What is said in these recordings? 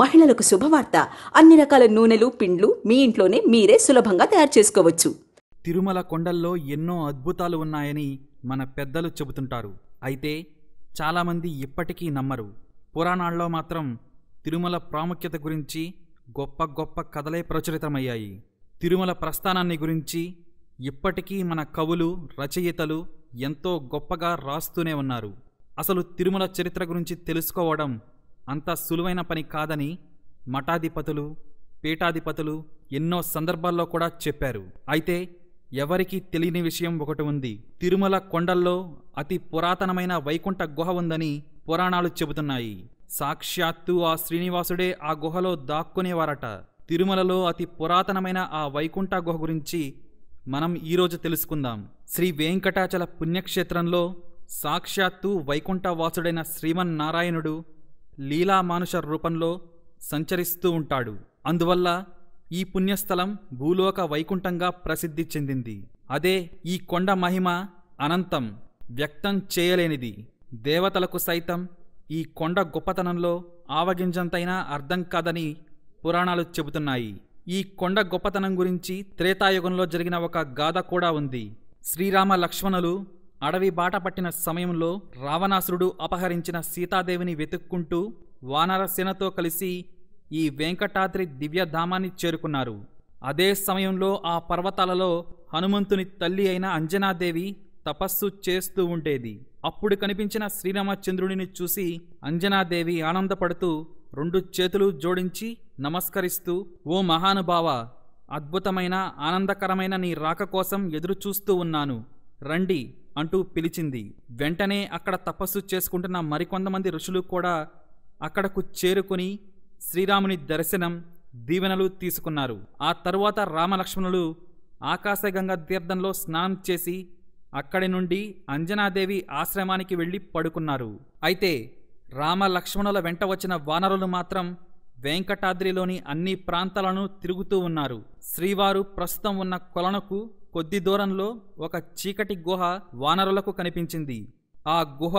మహిళలకు శుభవార్త అన్ని రకాల నూనెలు పిండ్లు మీ ఇంట్లోనే మీరే సులభంగా తయారు చేసుకోవచ్చు తిరుమల కొండల్లో ఎన్నో అద్భుతాలు ఉన్నాయని మన పెద్దలు చెబుతుంటారు అయితే చాలామంది ఇప్పటికీ నమ్మరు పురాణాల్లో మాత్రం తిరుమల ప్రాముఖ్యత గురించి గొప్ప గొప్ప కథలే ప్రచురితమయ్యాయి తిరుమల ప్రస్థానాన్ని గురించి ఇప్పటికీ మన కవులు రచయితలు ఎంతో గొప్పగా రాస్తూనే ఉన్నారు అసలు తిరుమల చరిత్ర గురించి తెలుసుకోవడం అంత సులువైన పని కాదని మఠాధిపతులు పీఠాధిపతులు ఎన్నో సందర్భాల్లో కూడా చెప్పారు అయితే ఎవరికీ తెలియని విషయం ఒకటి ఉంది తిరుమల కొండల్లో అతి పురాతనమైన వైకుంఠ గుహ ఉందని పురాణాలు చెబుతున్నాయి సాక్షాత్తు ఆ శ్రీనివాసుడే ఆ గుహలో దాక్కునేవారట తిరుమలలో అతి పురాతనమైన ఆ వైకుంఠ గుహ గురించి మనం ఈరోజు తెలుసుకుందాం శ్రీ వెంకటాచల పుణ్యక్షేత్రంలో సాక్షాత్తు శ్రీమన్ శ్రీమన్నారాయణుడు లీలామానుష రూపంలో సంచరిస్తూ ఉంటాడు అందువల్ల ఈ పుణ్యస్థలం భూలోక వైకుంఠంగా ప్రసిద్ధి చెందింది అదే ఈ కొండ మహిమ అనంతం వ్యక్తం చేయలేనిది దేవతలకు సైతం ఈ కొండ గొప్పతనంలో ఆవగింజంతైనా అర్థం కాదని పురాణాలు చెబుతున్నాయి ఈ కొండ గొప్పతనం గురించి త్రేతాయుగంలో జరిగిన ఒక గాథ కూడా ఉంది శ్రీరామ లక్ష్మణులు అడవి బాట పట్టిన సమయంలో రావణాసురుడు అపహరించిన సీతాదేవిని వెతుక్కుంటూ వానరసేనతో కలిసి ఈ వెంకటాద్రి దివ్యధామాన్ని చేరుకున్నారు అదే సమయంలో ఆ పర్వతాలలో హనుమంతుని తల్లి అయిన అంజనాదేవి తపస్సు చేస్తూ ఉండేది అప్పుడు కనిపించిన శ్రీరామచంద్రుడిని చూసి అంజనాదేవి ఆనందపడుతూ రెండు చేతులు జోడించి నమస్కరిస్తూ ఓ మహానుభావ అద్భుతమైన ఆనందకరమైన నీ రాక కోసం ఎదురుచూస్తూ ఉన్నాను రండి అంటూ పిలిచింది వెంటనే అక్కడ తపస్సు చేసుకుంటున్న మరికొంతమంది ఋషులు కూడా అక్కడకు చేరుకుని శ్రీరాముని దర్శనం దీవెనలు తీసుకున్నారు ఆ తరువాత రామలక్ష్మణులు ఆకాశగంగా తీర్థంలో స్నానం చేసి అక్కడి నుండి అంజనాదేవి ఆశ్రమానికి వెళ్ళి పడుకున్నారు అయితే రామలక్ష్మణుల వెంట వచ్చిన వానరులు మాత్రం వెంకటాద్రిలోని అన్ని ప్రాంతాలను తిరుగుతూ ఉన్నారు శ్రీవారు ప్రస్తుతం ఉన్న కొలనకు కొద్ది దూరంలో ఒక చీకటి గుహ వానరులకు కనిపించింది ఆ గుహ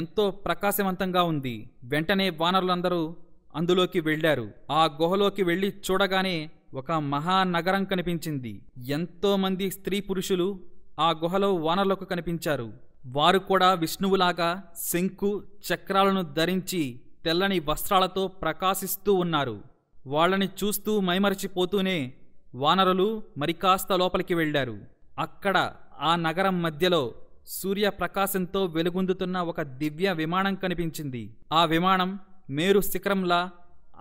ఎంతో ప్రకాశవంతంగా ఉంది వెంటనే వానరులందరూ అందులోకి వెళ్ళారు ఆ గుహలోకి వెళ్ళి చూడగానే ఒక మహానగరం కనిపించింది ఎంతోమంది స్త్రీ పురుషులు ఆ గుహలో వానరులకు కనిపించారు వారు కూడా విష్ణువులాగా శంకు చక్రాలను ధరించి తెల్లని వస్త్రాలతో ప్రకాశిస్తూ ఉన్నారు వాళ్ళని చూస్తూ మైమరచిపోతూనే వానరులు మరికాస్త లోపలికి వెళ్ళారు అక్కడ ఆ నగరం మధ్యలో సూర్యప్రకాశంతో వెలుగొందుతున్న ఒక దివ్య విమానం కనిపించింది ఆ విమానం మేరు శిఖరంలా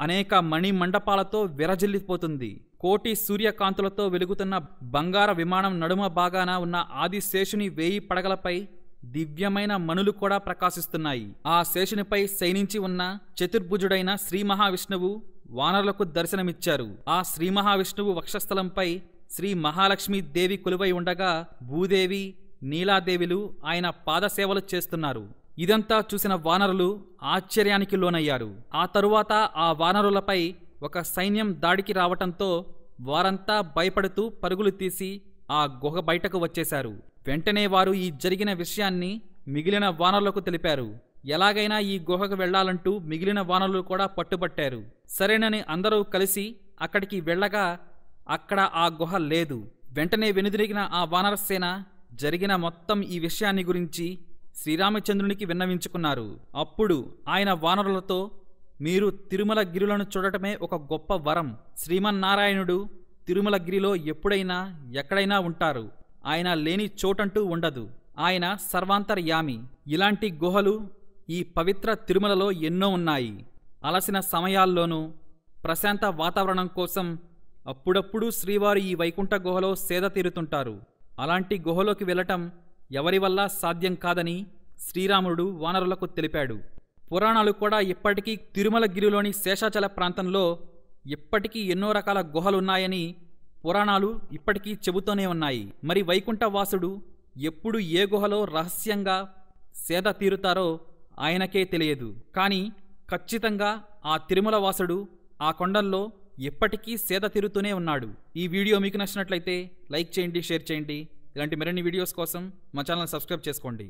అనేక మణిమండపాలతో విరజిల్లిపోతుంది కోటి సూర్యకాంతులతో వెలుగుతున్న బంగార విమానం నడుమ భాగాన ఉన్న ఆదిశేషుని వేయి పడగలపై దివ్యమైన మణులు కూడా ప్రకాశిస్తున్నాయి ఆ శేషునిపై శయనించి ఉన్న చతుర్భుజుడైన శ్రీ మహావిష్ణువు వానరులకు దర్శనమిచ్చారు ఆ శ్రీ మహావిష్ణువు వక్షస్థలంపై శ్రీ మహాలక్ష్మీ దేవి కొలువై ఉండగా భూదేవి నీలాదేవిలు ఆయన పాదసేవలు చేస్తున్నారు ఇదంతా చూసిన వానరులు ఆశ్చర్యానికి లోనయ్యారు ఆ తరువాత ఆ వానరులపై ఒక సైన్యం దాడికి రావటంతో వారంతా భయపడుతూ పరుగులు తీసి ఆ గుహ బయటకు వచ్చేశారు వెంటనే వారు ఈ జరిగిన విషయాన్ని మిగిలిన వానరులకు తెలిపారు ఎలాగైనా ఈ గుహకు వెళ్లాలంటూ మిగిలిన వానరులు కూడా పట్టుబట్టారు సరేనని అందరూ కలిసి అక్కడికి వెళ్ళగా అక్కడ ఆ గుహ లేదు వెంటనే వెనుదిరిగిన ఆ వానరసేన జరిగిన మొత్తం ఈ విషయాన్ని గురించి శ్రీరామచంద్రునికి విన్నవించుకున్నారు అప్పుడు ఆయన వానరులతో మీరు తిరుమల గిరులను చూడటమే ఒక గొప్ప వరం శ్రీమన్నారాయణుడు తిరుమలగిరిలో ఎప్పుడైనా ఎక్కడైనా ఉంటారు ఆయన లేని చోటంటూ ఉండదు ఆయన సర్వాంతర్యామి ఇలాంటి గుహలు ఈ పవిత్ర తిరుమలలో ఎన్నో ఉన్నాయి అలసిన సమయాల్లోనూ ప్రశాంత వాతావరణం కోసం అప్పుడప్పుడు శ్రీవారు ఈ వైకుంఠ గుహలో సేద తీరుతుంటారు అలాంటి గుహలోకి వెళ్ళటం ఎవరి వల్ల సాధ్యం కాదని శ్రీరాముడు వానరులకు తెలిపాడు పురాణాలు కూడా ఇప్పటికీ తిరుమలగిరిలోని శేషాచల ప్రాంతంలో ఇప్పటికీ ఎన్నో రకాల గుహలున్నాయని పురాణాలు ఇప్పటికీ చెబుతూనే ఉన్నాయి మరి వైకుంఠవాసుడు ఎప్పుడు ఏ గుహలో రహస్యంగా సేద తీరుతారో ఆయనకే తెలియదు కానీ ఖచ్చితంగా ఆ తిరుమలవాసుడు ఆ కొండల్లో ఎప్పటికీ సేద తీరుతూనే ఉన్నాడు ఈ వీడియో మీకు నచ్చినట్లయితే లైక్ చేయండి షేర్ చేయండి ఇలాంటి మరిన్ని వీడియోస్ కోసం మా ఛానల్ సబ్స్క్రైబ్ చేసుకోండి